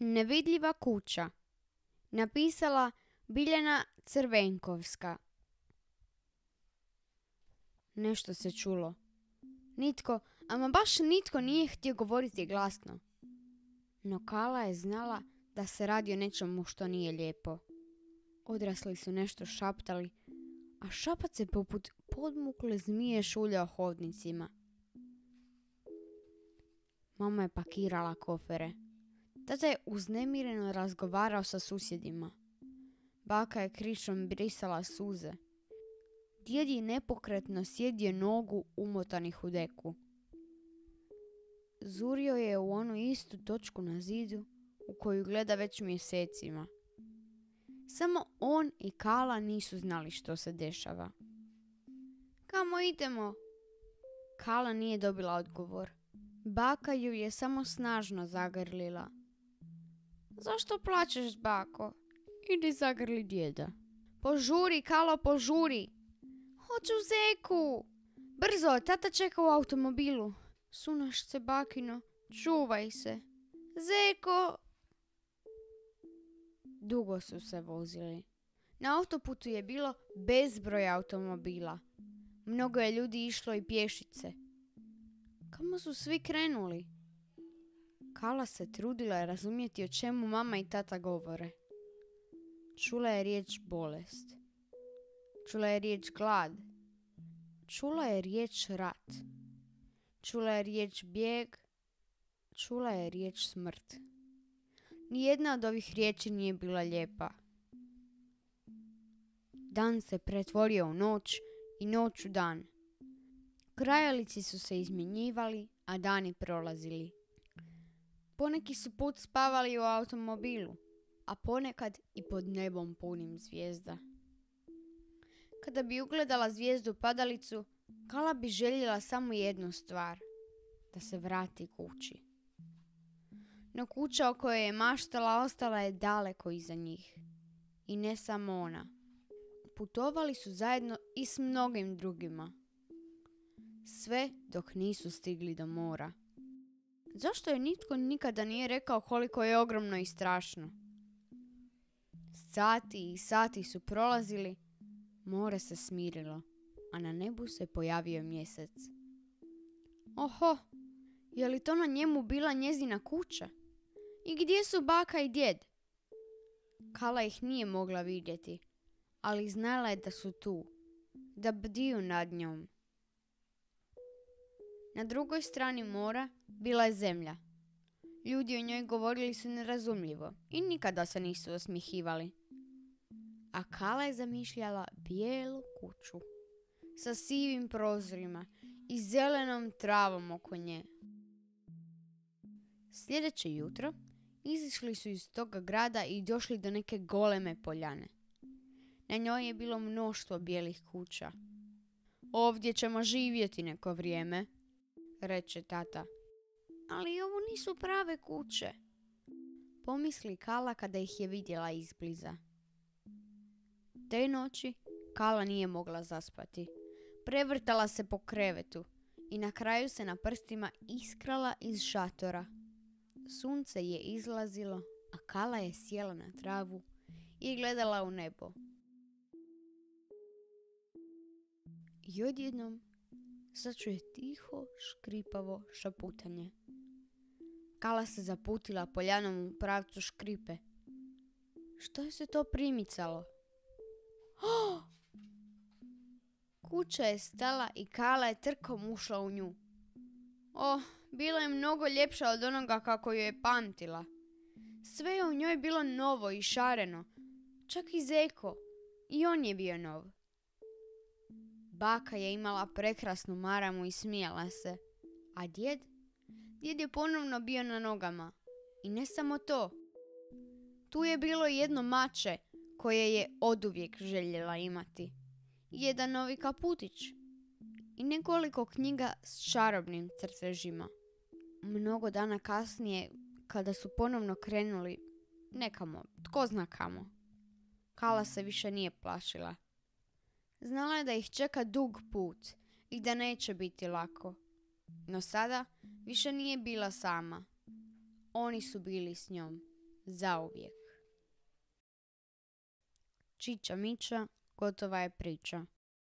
Nevidljiva kuća Napisala Biljana Crvenkovska Nešto se čulo. Nitko, ama baš nitko nije htio govoriti glasno. No Kala je znala da se radi o nečemu što nije lijepo. Odrasli su nešto šaptali, a šapac se poput podmukle zmije šuljao hodnicima. Mama je pakirala kofere. Tata je uznemireno razgovarao sa susjedima. Baka je krišom brisala suze. Djed je nepokretno sjedio nogu umotanih u deku. Zurio je u onu istu točku na zidu u koju gleda već mjesecima. Samo on i Kala nisu znali što se dešava. Kamo idemo? Kala nije dobila odgovor. Baka ju je samo snažno zagrlila. Zašto plačeš, bako? Idi zagrli djeda. Požuri, Kalo, požuri. Hoću zeku. Brzo, tata čeka u automobilu. Sunaš se, bakino. Čuvaj se. Zeko! Dugo su se vozili. Na autoputu je bilo bezbroj automobila. Mnogo je ljudi išlo i pješice. Kamo su svi krenuli? Hala se trudila razumjeti o čemu mama i tata govore. Čula je riječ bolest. Čula je riječ glad. Čula je riječ rat. Čula je riječ bijeg. Čula je riječ smrt. Nijedna od ovih riječi nije bila lijepa. Dan se pretvorio u noć i noć u dan. Krajalici su se izmjenjivali, a dani prolazili. Poneki su put spavali u automobilu, a ponekad i pod nebom punim zvijezda. Kada bi ugledala zvijezdu padalicu, Kala bi željela samo jednu stvar, da se vrati kući. No kuća o kojoj je maštala ostala je daleko iza njih. I ne samo ona. Putovali su zajedno i s mnogim drugima. Sve dok nisu stigli do mora. Zašto je nitko nikada nije rekao koliko je ogromno i strašno? Sati i sati su prolazili, more se smirilo, a na nebu se pojavio mjesec. Oho, je li to na njemu bila njezina kuća? I gdje su baka i djed? Kala ih nije mogla vidjeti, ali znala je da su tu, da bdiju nad njom. Na drugoj strani mora bila je zemlja. Ljudi o njoj govorili su nerazumljivo i nikada se nisu osmihivali. A Kala je zamišljala bijelu kuću sa sivim prozorima i zelenom travom oko nje. Sljedeće jutro izišli su iz toga grada i došli do neke goleme poljane. Na njoj je bilo mnoštvo bijelih kuća. Ovdje ćemo živjeti neko vrijeme, reče tata. Ali ovo nisu prave kuće. Pomisli Kala kada ih je vidjela izbliza. Te noći Kala nije mogla zaspati. Prevrtala se po krevetu i na kraju se na prstima iskrala iz šatora. Sunce je izlazilo, a Kala je sjela na travu i gledala u nebo. I odjednom začuje tiho, škripavo šaputanje. Kala se zaputila poljanom u pravcu škripe. Što je se to primicalo? Oh! Kuća je stala i Kala je trkom ušla u nju. Oh, bila je mnogo ljepša od onoga kako ju je pamtila. Sve je u njoj bilo novo i šareno. Čak i Zeko. I on je bio nov. Baka je imala prekrasnu maramu i smijala se. A djed? Djed je ponovno bio na nogama. I ne samo to. Tu je bilo jedno mače koje je oduvijek željela imati. Jedan novi kaputić. I nekoliko knjiga s čarobnim crtežima. Mnogo dana kasnije, kada su ponovno krenuli nekamo, tko zna kamo, Kala se više nije plašila. Znala je da ih čeka dug put i da neće biti lako. No sada više nije bila sama. Oni su bili s njom. Zauvijek. Čiča Miča, gotova je priča.